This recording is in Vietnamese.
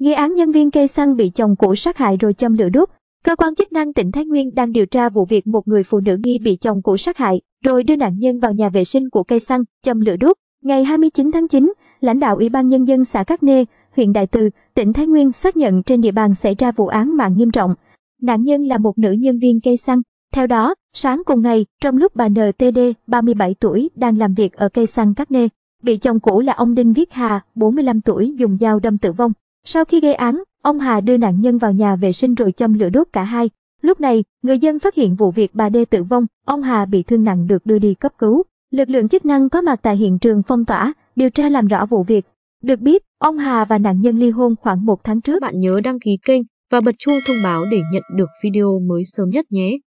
Nghi án nhân viên cây xăng bị chồng cũ sát hại rồi châm lửa đốt. Cơ quan chức năng tỉnh Thái Nguyên đang điều tra vụ việc một người phụ nữ nghi bị chồng cũ sát hại, rồi đưa nạn nhân vào nhà vệ sinh của cây xăng, châm lửa đốt. Ngày 29 tháng 9, lãnh đạo Ủy ban Nhân dân xã Cát Nê, huyện Đại Từ, tỉnh Thái Nguyên xác nhận trên địa bàn xảy ra vụ án mạng nghiêm trọng. Nạn nhân là một nữ nhân viên cây xăng. Theo đó, sáng cùng ngày, trong lúc bà NTD, 37 tuổi, đang làm việc ở cây xăng Cát Nê, bị chồng cũ là ông Đinh Viết Hà, 45 tuổi, dùng dao đâm tử vong. Sau khi gây án, ông Hà đưa nạn nhân vào nhà vệ sinh rồi châm lửa đốt cả hai. Lúc này, người dân phát hiện vụ việc bà Đê tử vong, ông Hà bị thương nặng được đưa đi cấp cứu. Lực lượng chức năng có mặt tại hiện trường phong tỏa, điều tra làm rõ vụ việc. Được biết, ông Hà và nạn nhân ly hôn khoảng một tháng trước. Bạn nhớ đăng ký kênh và bật chuông thông báo để nhận được video mới sớm nhất nhé.